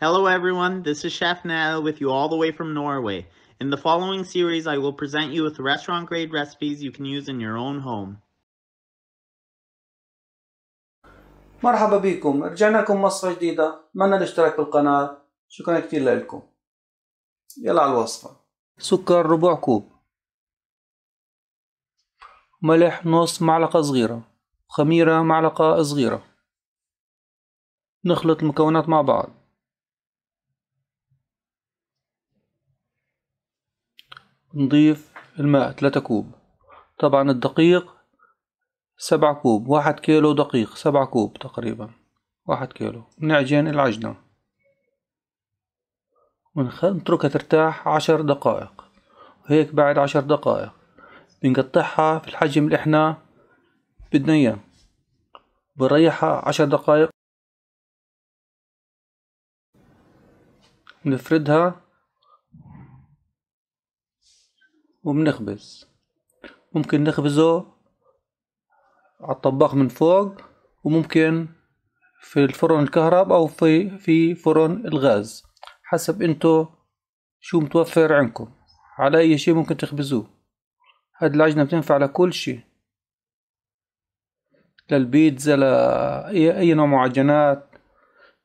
Hello everyone, this is Chef Nana with you all the way from Norway. In the following series, I will present you with restaurant grade recipes you can use in your own home. مرحبا بكم رجعنا لكم وصفة جديدة اتمنى الاشتراك بالقناة شكرا كثير لكم يلا على الوصفة سكر ربع كوب ملح نص معلقة صغيرة خميرة معلقة صغيرة نخلط المكونات مع بعض نضيف الماء ثلاثة كوب طبعا الدقيق سبعة كوب واحد كيلو دقيق سبعة كوب تقريبا واحد كيلو نعجن العجنة ونتركها ترتاح عشر دقائق وهيك بعد عشر دقائق بنقطعها في الحجم اللي احنا بدنا اياه بنريحها عشر دقائق نفردها وبنخبز ممكن نخبزه على الطباخ من فوق وممكن في الفرن الكهرب او في في فرن الغاز حسب انتو شو متوفر عندكم على اي شيء ممكن تخبزوه هاد العجنه بتنفع لكل شيء للبيتزا لأي أي نوع معجنات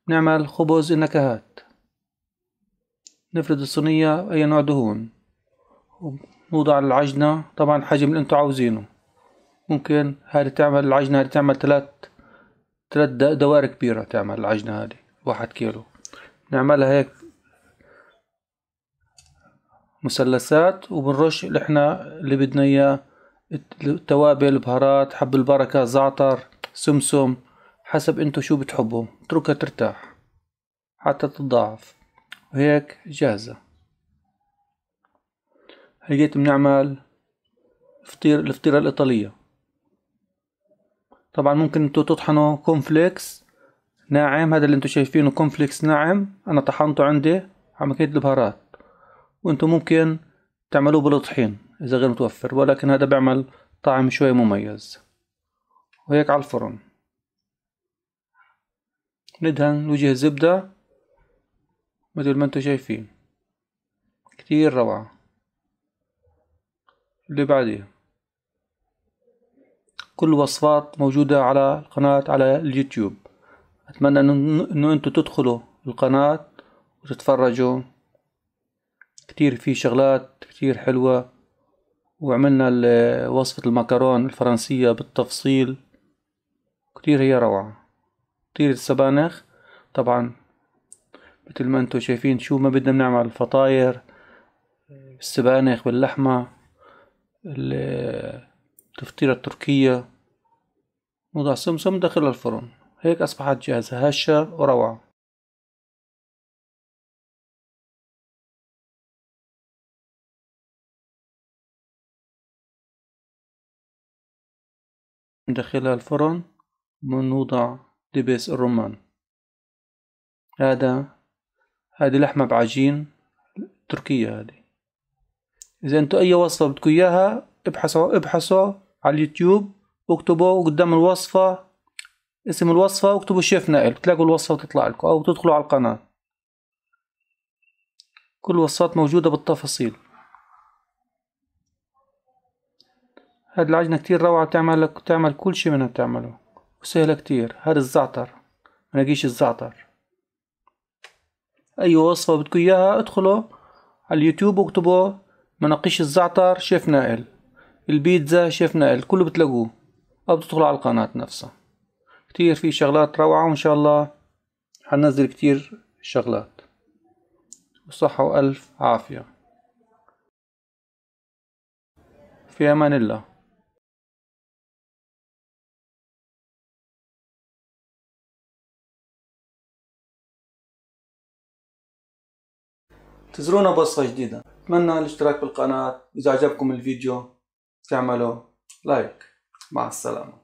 نعمل خبز النكهات نفرد الصينية أي نوع دهون نوضع العجنة طبعا الحجم اللي انتو عاوزينه ممكن هذي تعمل العجنة هذي تعمل ثلاث ثلاث دوائر كبيرة تعمل العجنة هذي واحد كيلو نعملها هيك مثلثات وبنرش اللي احنا اللي بدنا اياه توابل بهارات حب البركة زعتر سمسم حسب انتو شو بتحبوا اتركها ترتاح حتى تتضاعف وهيك جاهزة هيجيت بنعمل فطير الفطيرة الإيطالية طبعا ممكن انتو تطحنوا كونفليكس ناعم هذا اللي انتو شايفينه كونفليكس ناعم أنا طحنته عندي على مكينة البهارات وانتو ممكن تعملوه بالطحين إذا غير متوفر ولكن هذا بيعمل طعم شوي مميز وهيك على الفرن ندهن وجه زبدة مثل ما انتو شايفين كتير روعة اللي بعديها كل الوصفات موجودة على القناة على اليوتيوب أتمنى أنه أنتم تدخلوا القناة وتتفرجوا كتير في شغلات كتير حلوة وعملنا وصفة المكرون الفرنسية بالتفصيل كتير هي روعة كتير السبانخ طبعا مثل ما انتو شايفين شو ما بدنا نعمل فطاير السبانخ باللحمة التفطيرة التركية نضع سمسم داخل الفرن هيك أصبحت جاهزة هشة وروعة داخل الفرن بنوضع دبس الرمان هذا هذه لحمة بعجين تركية هذه إذا انتو أي وصفة بدكم إياها ابحثوا ابحثوا على اليوتيوب واكتبوا قدام الوصفة اسم الوصفة واكتبوا شيف نائل تلاقوا الوصفة وتطلع لكم أو تدخلوا على القناة كل الوصفات موجودة بالتفاصيل هاد العجنة كتير روعة تعمل لك تعمل كل شي منها بتعمله وسهلة كتير هاد الزعتر منلاقيش الزعتر أي وصفة بدكم إياها ادخلوا على اليوتيوب واكتبوا مناقيش الزعتر شيف نائل البيتزا شيف نائل كله بتلاقوه او بتدخلوا على القناة نفسها كتير في شغلات روعة وان شاء الله حننزل كتير شغلات وصحة وألف عافية في أمان الله تزرونا بصة جديدة اتمنى الاشتراك بالقناة اذا عجبكم الفيديو تعملوا لايك مع السلامة